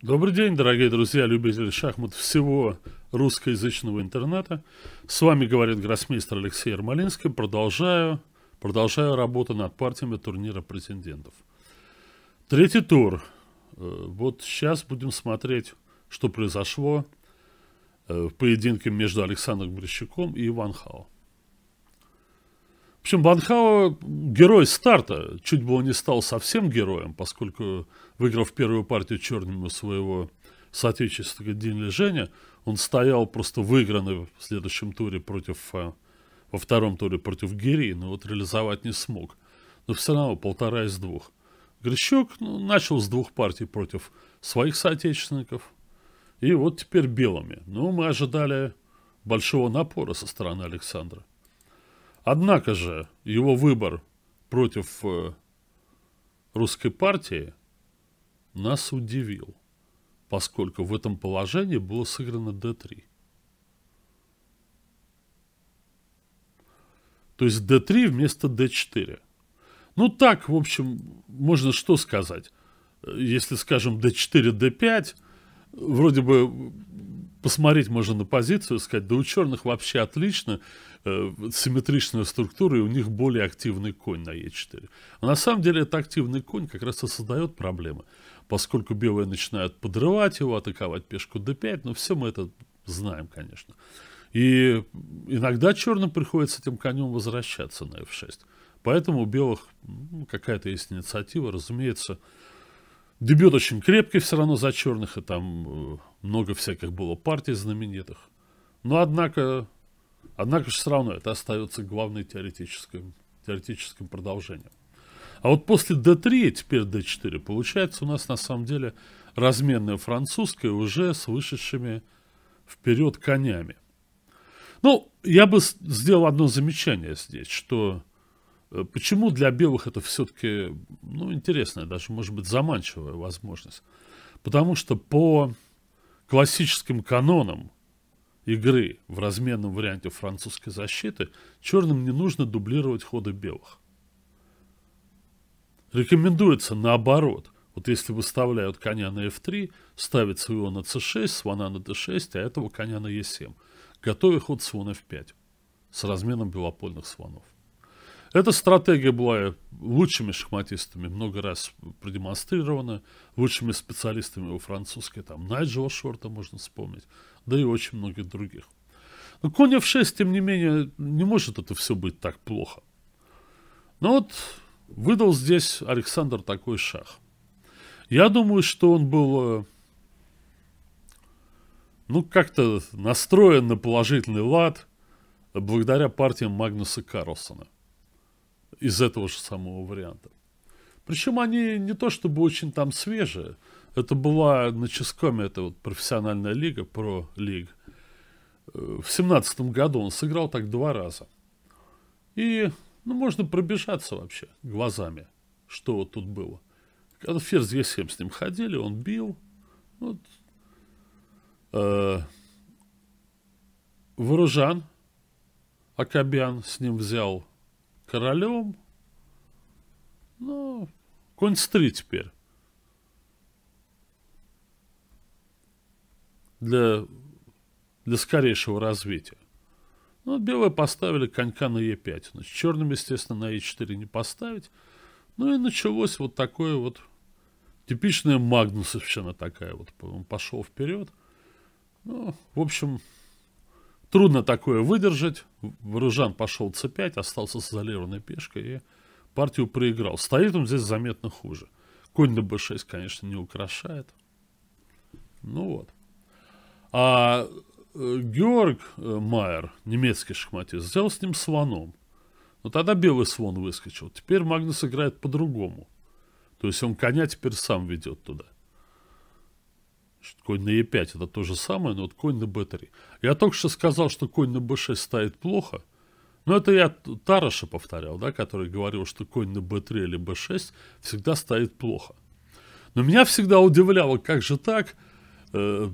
Добрый день, дорогие друзья, любители шахмат всего русскоязычного интернета. С вами говорит гроссмейстер Алексей Ермолинский. Продолжаю, продолжаю работу над партиями турнира претендентов. Третий тур. Э, вот сейчас будем смотреть, что произошло э, в поединке между Александром Грищуком и Иван Хао. В общем, Банхау герой старта. Чуть бы он не стал совсем героем, поскольку, выиграв первую партию черным у своего соотечественника Дин Лежения. он стоял просто выигранный в следующем туре против, э, во втором туре против Гири, но вот реализовать не смог. Но все равно полтора из двух. Грищук ну, начал с двух партий против своих соотечественников. И вот теперь белыми. Ну, мы ожидали большого напора со стороны Александра. Однако же его выбор против э, русской партии нас удивил, поскольку в этом положении было сыграно d3. То есть d3 вместо d4. Ну так, в общем, можно что сказать. Э, если, скажем, d4, d5, вроде бы посмотреть можно на позицию, сказать, да у черных вообще отлично, э, симметричная структура, и у них более активный конь на Е4. А на самом деле этот активный конь как раз и создает проблемы, поскольку белые начинают подрывать его, атаковать пешку d5, но все мы это знаем, конечно. И иногда черным приходится этим конем возвращаться на f6. Поэтому у белых ну, какая-то есть инициатива, разумеется, Дебют очень крепкий все равно за черных, и там э, много всяких было партий знаменитых. Но однако, однако же все равно это остается главным теоретическим, теоретическим продолжением. А вот после d3, теперь d4, получается у нас на самом деле разменная французская уже с вышедшими вперед конями. Ну, я бы сделал одно замечание здесь, что Э, почему для белых это все-таки, ну, интересная, даже, может быть, заманчивая возможность? Потому что по классическим канонам игры в разменном варианте французской защиты черным не нужно дублировать ходы белых. Рекомендуется наоборот. Вот если выставляют коня на f3, ставить своего на c6, слона на d6, а этого коня на e7, готовя ход слон f5 с разменом белопольных слонов. Эта стратегия была лучшими шахматистами много раз продемонстрирована, лучшими специалистами у французской, там Найджела Шорта можно вспомнить, да и очень многих других. Но конь f6, тем не менее, не может это все быть так плохо. Но вот выдал здесь Александр такой шаг. Я думаю, что он был э, ну, как-то настроен на положительный лад благодаря партиям Магнуса Карлсона – из этого же самого варианта. Причем они не то чтобы очень там свежие. Это была на Ческоме, это вот профессиональная лига, про лиг. Э, в семнадцатом году он сыграл так два раза. И, ну, можно пробежаться вообще глазами, что вот тут было. Когда Ферзь Е7 с ним ходили, он бил. Вот. Э, Ворожан Акобян с ним взял королем. Ну, Конь-с теперь. Для, для скорейшего развития. Ну, белые поставили конька на Е5. Значит, ну, черным, естественно, на Е4 не поставить. Ну и началось вот такое вот типичная магнусовщина такая вот. Он пошел вперед. Ну, в общем, Трудно такое выдержать. Рыжан пошел c5, остался с изолированной пешкой и партию проиграл. Стоит он здесь заметно хуже. Конь на b6, конечно, не украшает. Ну вот. А э, Георг э, Майер, немецкий шахматист, сделал с ним слоном. Но тогда белый слон выскочил. Теперь Магнус играет по-другому. То есть он коня теперь сам ведет туда. Значит, конь на e5 это то же самое, но вот конь на b3. Я только что сказал, что конь на b6 стоит плохо. Но это я Тараша повторял, да, который говорил, что конь на b3 или b6 всегда стоит плохо. Но меня всегда удивляло, как же так э,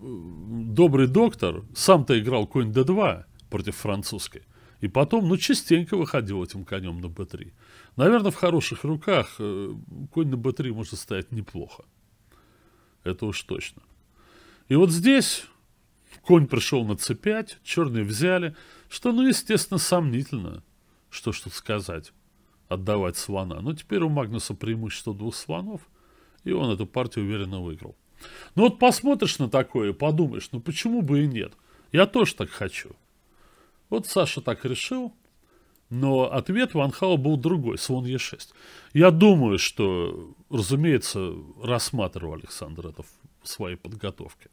добрый доктор сам-то играл конь d2 против французской. И потом, ну, частенько выходил этим конем на b3. Наверное, в хороших руках э, конь на b3 может стоять неплохо. Это уж точно. И вот здесь конь пришел на c5, черные взяли, что, ну, естественно, сомнительно, что ж тут сказать, отдавать слона. Но теперь у Магнуса преимущество двух слонов, и он эту партию уверенно выиграл. Ну вот посмотришь на такое подумаешь, ну почему бы и нет? Я тоже так хочу. Вот Саша так решил, но ответ Ван Хау был другой, слон Е6. Я думаю, что, разумеется, рассматривал Александр это в своей подготовке.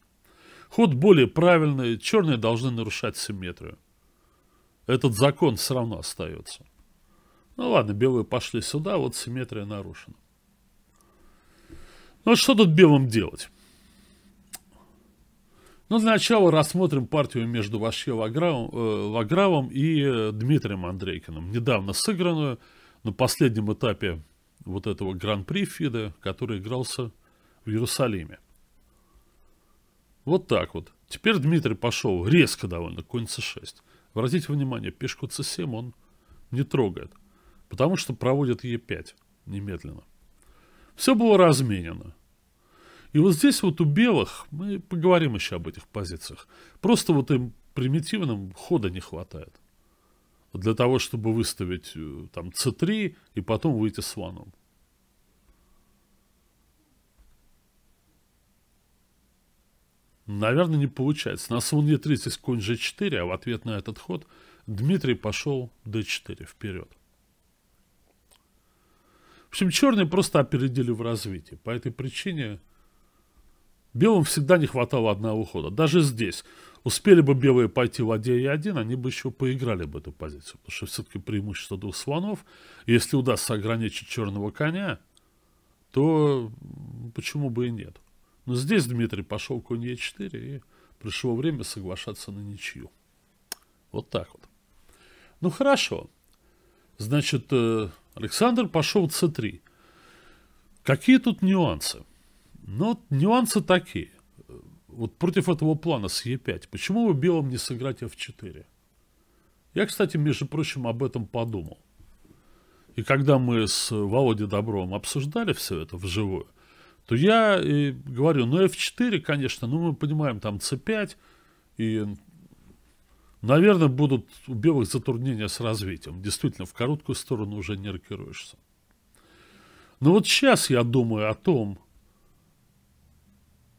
Ход более правильный, черные должны нарушать симметрию. Этот закон все равно остается. Ну ладно, белые пошли сюда, вот симметрия нарушена. Ну что тут белым делать? Но ну, для начала рассмотрим партию между Вашье Вагравом, э, Вагравом и э, Дмитрием Андрейкиным, недавно сыгранную на последнем этапе вот этого гран-при ФИДа, который игрался в Иерусалиме. Вот так вот. Теперь Дмитрий пошел резко довольно, конь c6. Обратите внимание, пешку c7 он не трогает, потому что проводит e5 немедленно. Все было разменено. И вот здесь вот у белых, мы поговорим еще об этих позициях, просто вот им примитивным хода не хватает. Для того, чтобы выставить э, там c3 и потом выйти с ваном. Наверное, не получается. На слон Е3 здесь конь G4, а в ответ на этот ход Дмитрий пошел D4 вперед. В общем, черные просто опередили в развитии. По этой причине Белым всегда не хватало одного хода. Даже здесь. Успели бы белые пойти в 1 и один, они бы еще поиграли бы эту позицию. Потому что все-таки преимущество двух слонов. Если удастся ограничить черного коня, то почему бы и нет. Но здесь Дмитрий пошел конь Е4 и пришло время соглашаться на ничью. Вот так вот. Ну хорошо. Значит, э, Александр пошел с 3 Какие тут нюансы? Но ну, нюансы такие. Вот против этого плана с Е5. Почему бы белым не сыграть F4? Я, кстати, между прочим, об этом подумал. И когда мы с Володей Добровым обсуждали все это вживую, то я и говорю, ну F4, конечно, ну мы понимаем, там C5, и, наверное, будут у белых затруднения с развитием. Действительно, в короткую сторону уже не рокируешься. Но вот сейчас я думаю о том,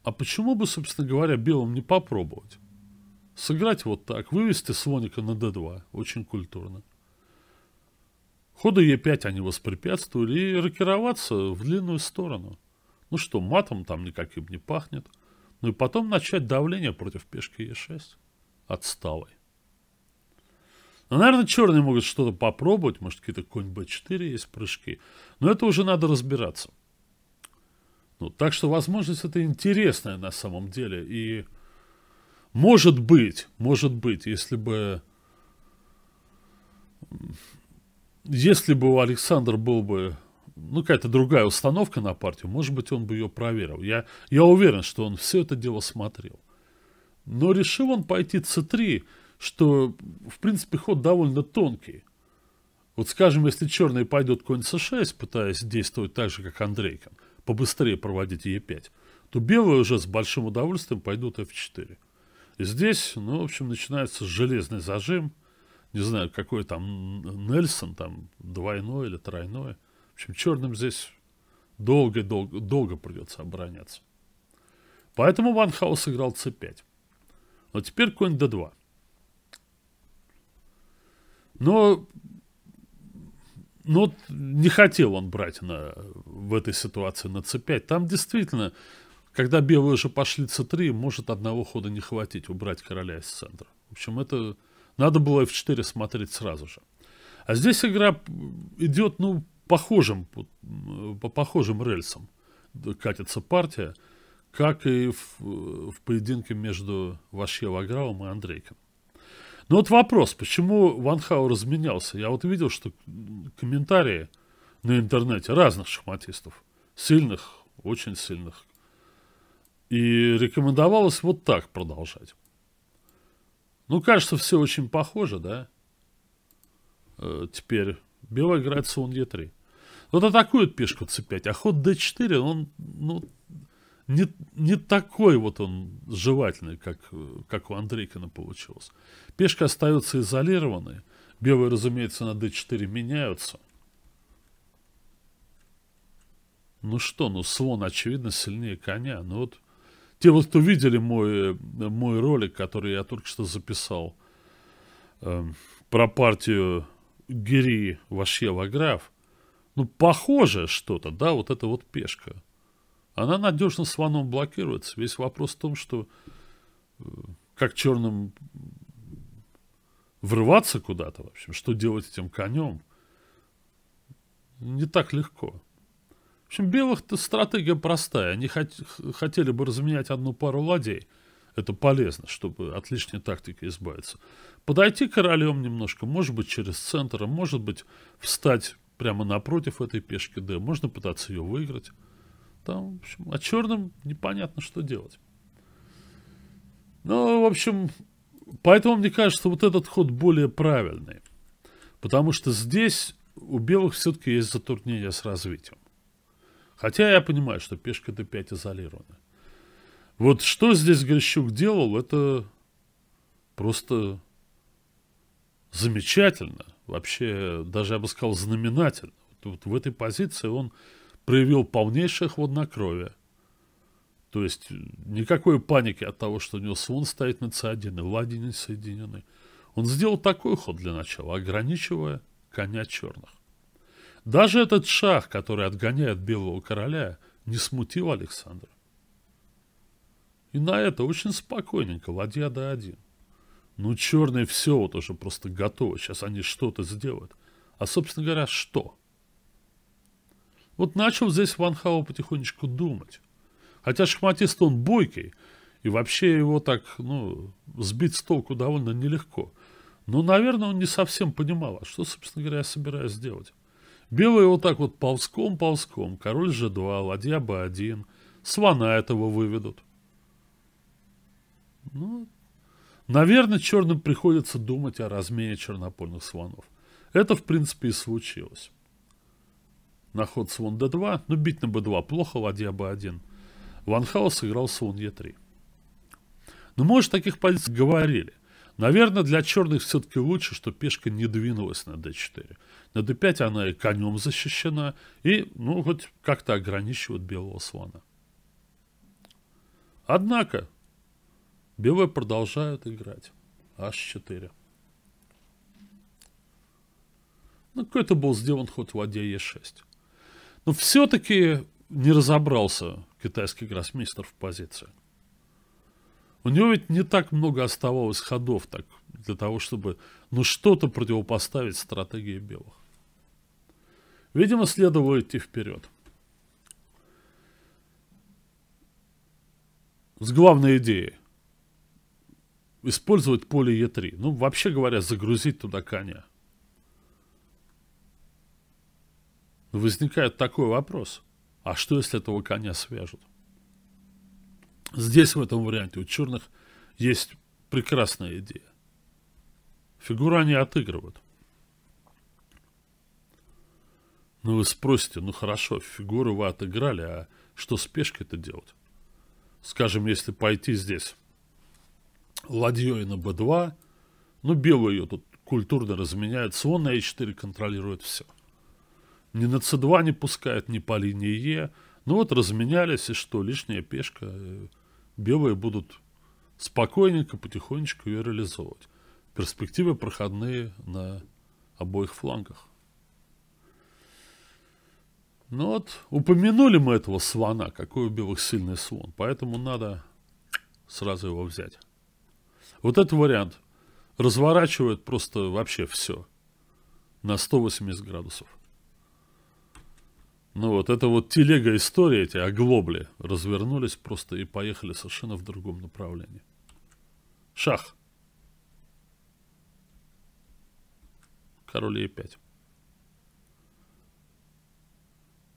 а почему бы, собственно говоря, белым не попробовать? Сыграть вот так, вывести слоника на d2, очень культурно. Ходу e5 они воспрепятствовали и рокироваться в длинную сторону. Ну что, матом там никаким не пахнет. Ну и потом начать давление против пешки e6. Отсталой. Ну, наверное, черные могут что-то попробовать. Может, какие-то конь b4 есть, прыжки. Но это уже надо разбираться. Ну, так что возможность это интересная на самом деле. И может быть, может быть, если бы... Если бы у Александра был бы ну, какая-то другая установка на партию, может быть, он бы ее проверил. Я, я уверен, что он все это дело смотрел. Но решил он пойти c3, что, в принципе, ход довольно тонкий. Вот скажем, если черный пойдет конь c6, пытаясь действовать так же, как Андрейкин, побыстрее проводить Е5, то белые уже с большим удовольствием пойдут F4. И здесь, ну, в общем, начинается железный зажим. Не знаю, какой там Нельсон, там, двойной или тройной. В общем, черным здесь долго-долго долго придется обороняться. Поэтому Ван Хаус играл c5. Но теперь конь d2. Но ну, не хотел он брать на, в этой ситуации на c5. Там действительно, когда белые уже пошли c3, может одного хода не хватить, убрать короля из центра. В общем, это надо было f4 смотреть сразу же. А здесь игра идет, ну, похожим, по похожим рельсам катится партия, как и в, в поединке между Вашье Ваграум и Андрейком. Ну вот вопрос, почему Ван Хау разменялся? Я вот видел, что комментарии на интернете разных шахматистов, сильных, очень сильных. И рекомендовалось вот так продолжать. Ну, кажется, все очень похоже, да? Э, теперь белый играет слон Е3. Вот атакует пешку c5, а ход d4, он, ну, не, не такой вот он жевательный, как, как у Андрейкина получилось. Пешка остается изолированной, Белые, разумеется, на d4 меняются. Ну что, ну слон, очевидно, сильнее коня. Ну вот, те вот, кто видели мой, мой ролик, который я только что записал, э, про партию Гири Вашьева Граф, ну, похоже что-то, да, вот эта вот пешка. Она надежно с ваном блокируется. Весь вопрос в том, что э, как черным врываться куда-то, в общем, что делать этим конем, не так легко. В общем, белых-то стратегия простая. Они хот хотели бы разменять одну пару ладей. Это полезно, чтобы от лишней тактики избавиться. Подойти королем немножко, может быть, через центр, а может быть, встать прямо напротив этой пешки D. Можно пытаться ее выиграть. Там, в общем, а черным непонятно, что делать. Ну, в общем, поэтому мне кажется, вот этот ход более правильный. Потому что здесь у белых все-таки есть затруднения с развитием. Хотя я понимаю, что пешка d5 изолирована. Вот что здесь Грищук делал, это просто замечательно. Вообще, даже я бы сказал, знаменательно. Вот, вот в этой позиции он проявил полнейшее хладнокровие. То есть никакой паники от того, что у него слон стоит на C1 и ладьи не соединены. Он сделал такой ход для начала, ограничивая коня черных. Даже этот шах, который отгоняет белого короля, не смутил Александра. И на это очень спокойненько, ладья до один. Ну, черные все вот уже просто готовы, сейчас они что-то сделают. А, собственно говоря, что? — вот начал здесь Ван Хау потихонечку думать. Хотя шахматист он бойкий, и вообще его так, ну, сбить с толку довольно нелегко. Но, наверное, он не совсем понимал, а что, собственно говоря, я собираюсь делать. Белые вот так вот ползком-ползком, король же 2 ладья b1, свана этого выведут. Ну, наверное, черным приходится думать о размене чернопольных слонов. Это, в принципе, и случилось на ход слон d2, но ну, бить на b2 плохо, ладья b1. Ванхаус играл слон e3. Но ну, мы уже таких позиций говорили. Наверное, для черных все-таки лучше, что пешка не двинулась на d4. На d5 она и конем защищена, и, ну, хоть как-то ограничивает белого слона. Однако, белые продолжают играть. h4. Ну, какой-то был сделан ход ладья e6. Но все-таки не разобрался китайский гроссмейстер в позиции. У него ведь не так много оставалось ходов так, для того, чтобы ну что-то противопоставить стратегии белых. Видимо, следовало идти вперед. С главной идеей. Использовать поле Е3. Ну, вообще говоря, загрузить туда коня. возникает такой вопрос, а что если этого коня свяжут? Здесь в этом варианте у черных есть прекрасная идея. Фигура они отыгрывают. но вы спросите, ну хорошо, фигуру вы отыграли, а что с пешкой то делать? Скажем, если пойти здесь ладьей на b2, ну белый ее тут культурно разменяет, слон на e4 контролирует все ни на c2 не пускает, ни по линии Е. Ну вот разменялись, и что, лишняя пешка. Э, белые будут спокойненько, потихонечку ее реализовывать. Перспективы проходные на обоих флангах. Ну вот, упомянули мы этого слона, какой у белых сильный слон, поэтому надо сразу его взять. Вот этот вариант разворачивает просто вообще все на 180 градусов. Ну вот, это вот телега истории, эти оглобли, развернулись просто и поехали совершенно в другом направлении. Шах. Король Е5.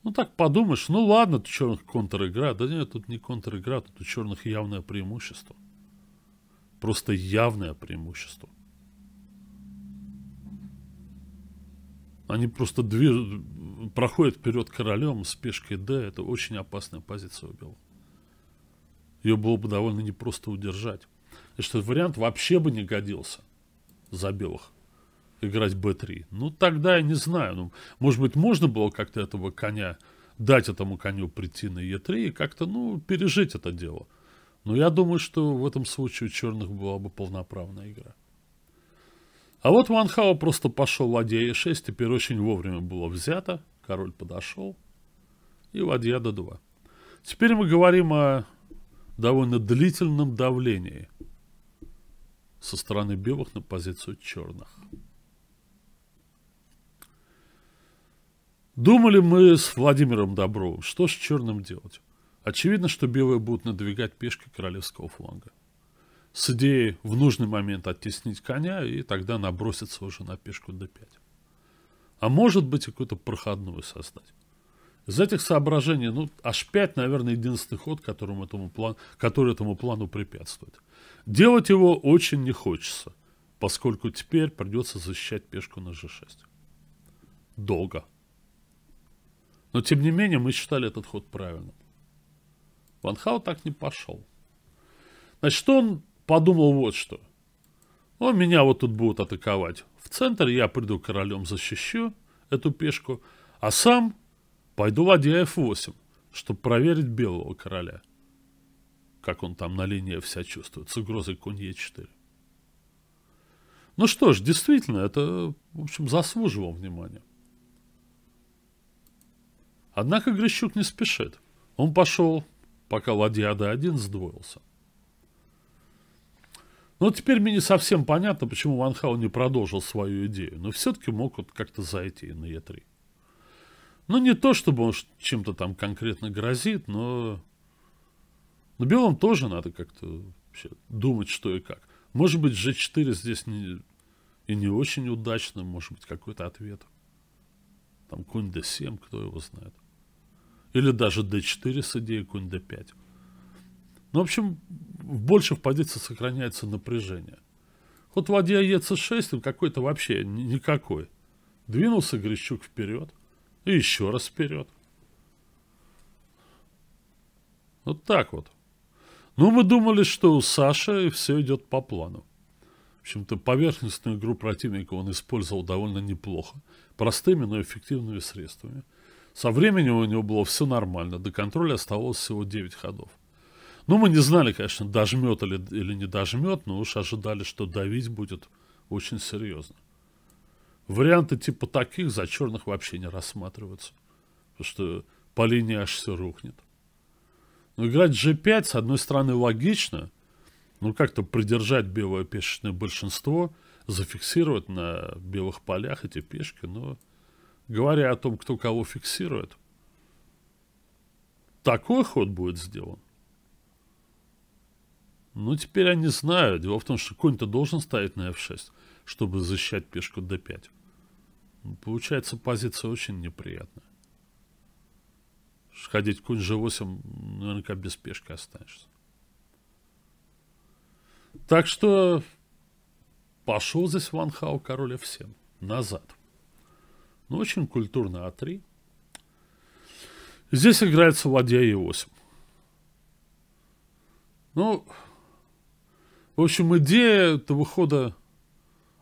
Ну так подумаешь, ну ладно, тут черных контр-игра. Да нет, тут не контр-игра, тут у черных явное преимущество. Просто явное преимущество. Они просто движут, проходит вперед королем с пешкой d это очень опасная позиция у белых. Ее было бы довольно непросто удержать. И что вариант вообще бы не годился за белых играть b3. Ну, тогда я не знаю. Ну, может быть, можно было как-то этого коня, дать этому коню прийти на e3 и как-то, ну, пережить это дело. Но я думаю, что в этом случае у черных была бы полноправная игра. А вот Ван Хао просто пошел ладья e6, теперь очень вовремя было взято король подошел, и ладья до два. Теперь мы говорим о довольно длительном давлении со стороны белых на позицию черных. Думали мы с Владимиром Добровым, что с черным делать? Очевидно, что белые будут надвигать пешки королевского фланга. С идеей в нужный момент оттеснить коня, и тогда наброситься уже на пешку d5 а может быть и какую-то проходную создать. Из этих соображений, ну, аж пять, наверное, единственный ход, которому этому план, который этому плану препятствует. Делать его очень не хочется, поскольку теперь придется защищать пешку на g6. Долго. Но, тем не менее, мы считали этот ход правильным. Ван Хау так не пошел. Значит, он подумал вот что. Он меня вот тут будут атаковать центр, я приду королем, защищу эту пешку, а сам пойду ладья f8, чтобы проверить белого короля. Как он там на линии вся чувствует, с угрозой конь e4. Ну что ж, действительно, это, в общем, заслуживало внимания. Однако Грищук не спешит. Он пошел, пока ладья d1 сдвоился. Но ну, теперь мне не совсем понятно, почему Ван Хау не продолжил свою идею, но все-таки мог вот как-то зайти на Е3. Ну, не то, чтобы он чем-то там конкретно грозит, но... Но белым тоже надо как-то вообще думать, что и как. Может быть, G4 здесь не... и не очень удачно, может быть, какой-то ответ. Там какой-нибудь D7, кто его знает. Или даже D4 с идеей какой-нибудь D5. Ну, в общем, больше в позиции сохраняется напряжение. Ход ладья ЕЦ6, он какой-то вообще никакой. Двинулся Грищук вперед. И еще раз вперед. Вот так вот. Ну, мы думали, что у Саши все идет по плану. В общем-то, поверхностную игру противника он использовал довольно неплохо. Простыми, но эффективными средствами. Со временем у него было все нормально. До контроля оставалось всего 9 ходов. Ну, мы не знали, конечно, дожмет или, или не дожмет, но уж ожидали, что давить будет очень серьезно. Варианты типа таких за черных вообще не рассматриваются, потому что по линии аж все рухнет. Но играть G5, с одной стороны, логично, но как-то придержать белое пешечное большинство, зафиксировать на белых полях эти пешки, но говоря о том, кто кого фиксирует, такой ход будет сделан. Ну, теперь они знают. Дело в том, что конь-то должен ставить на f6, чтобы защищать пешку d5. Ну, получается, позиция очень неприятная. Ходить конь g8 наверняка без пешки останешься. Так что пошел здесь Ван Хау король f7. Назад. Ну, очень культурно а3. Здесь играется ладья e8. Ну, в общем, идея этого хода,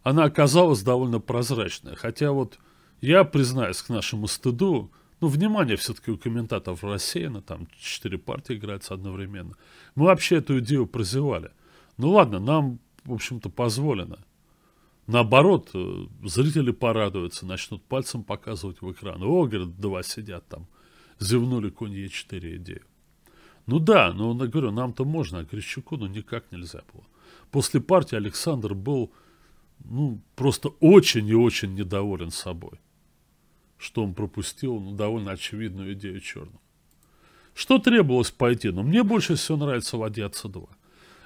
она оказалась довольно прозрачная. Хотя вот я, признаюсь, к нашему стыду, ну, внимание все-таки у комментаторов рассеяно, там четыре партии играются одновременно. Мы вообще эту идею прозевали. Ну ладно, нам, в общем-то, позволено. Наоборот, э, зрители порадуются, начнут пальцем показывать в экран. О, говорят, два сидят там. Зевнули конь Е4 идею. Ну да, но ну, говорю, нам-то можно, а Грищуку ну никак нельзя было. После партии Александр был ну, просто очень и очень недоволен собой, что он пропустил ну, довольно очевидную идею черного. Что требовалось пойти? Но ну, мне больше всего нравится ладья c2.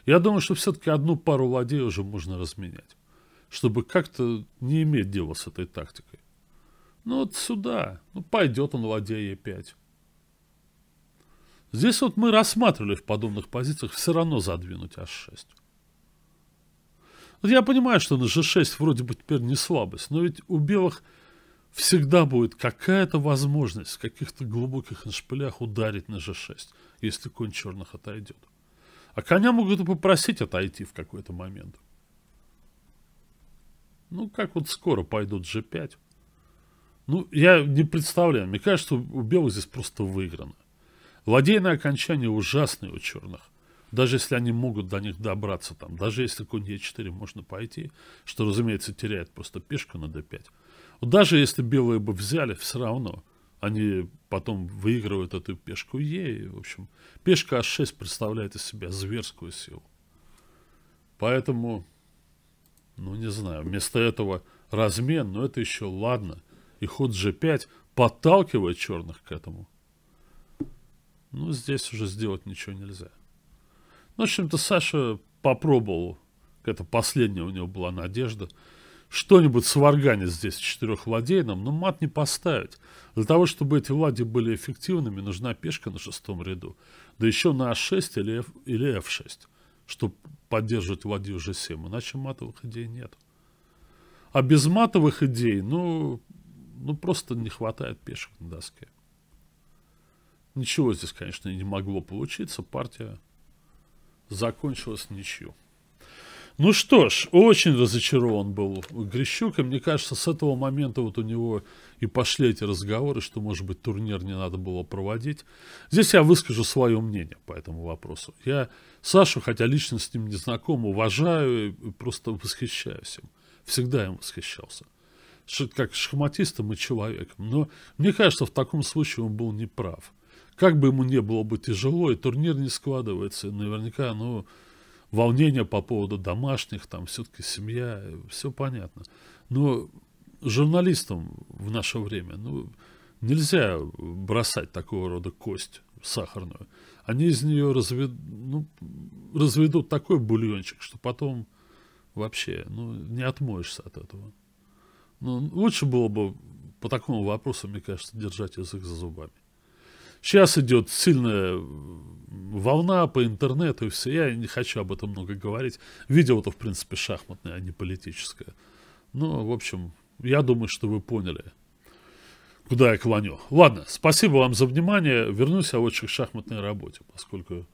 Я думаю, что все-таки одну пару ладей уже можно разменять, чтобы как-то не иметь дела с этой тактикой. Ну вот сюда, ну пойдет он ладья e5. Здесь вот мы рассматривали в подобных позициях все равно задвинуть h6. Вот я понимаю, что на G6 вроде бы теперь не слабость, но ведь у белых всегда будет какая-то возможность в каких-то глубоких шпилях ударить на G6, если конь черных отойдет. А коня могут и попросить отойти в какой-то момент. Ну, как вот скоро пойдут G5. Ну, я не представляю. Мне кажется, у белых здесь просто выиграно. Ладейное окончание ужасное у черных даже если они могут до них добраться там, даже если конь Е4 можно пойти, что, разумеется, теряет просто пешку на d5. Даже если белые бы взяли, все равно они потом выигрывают эту пешку Е. И, в общем, пешка h6 представляет из себя зверскую силу. Поэтому, ну не знаю, вместо этого размен, но это еще ладно. И ход g5 подталкивает черных к этому. Ну, здесь уже сделать ничего нельзя. Ну, в общем-то, Саша попробовал, это последняя у него была надежда, что-нибудь сварганить здесь четырех четырехладейным, но мат не поставить. Для того, чтобы эти влади были эффективными, нужна пешка на шестом ряду. Да еще на А6 или, F, или F6, чтобы поддерживать ладью G7. Иначе матовых идей нет. А без матовых идей, ну, ну просто не хватает пешек на доске. Ничего здесь, конечно, не могло получиться. Партия закончилось ничью. Ну что ж, очень разочарован был Грищук, и мне кажется, с этого момента вот у него и пошли эти разговоры, что, может быть, турнир не надо было проводить. Здесь я выскажу свое мнение по этому вопросу. Я Сашу, хотя лично с ним не знаком, уважаю и просто восхищаюсь им. Всегда им восхищался. Как шахматистом и человеком. Но мне кажется, в таком случае он был неправ. прав как бы ему не было бы тяжело, и турнир не складывается. И наверняка, ну, волнение по поводу домашних, там все-таки семья, все понятно. Но журналистам в наше время, ну, нельзя бросать такого рода кость сахарную. Они из нее развед... ну, разведут такой бульончик, что потом вообще ну, не отмоешься от этого. Ну, лучше было бы по такому вопросу, мне кажется, держать язык за зубами. Сейчас идет сильная волна по интернету и все. Я не хочу об этом много говорить. Видео-то, в принципе, шахматное, а не политическое. Ну, в общем, я думаю, что вы поняли, куда я клоню. Ладно, спасибо вам за внимание. Вернусь я а очень к шахматной работе, поскольку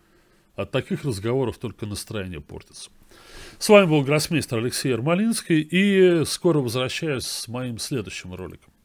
от таких разговоров только настроение портится. С вами был гроссмейстер Алексей Ермолинский, и скоро возвращаюсь с моим следующим роликом.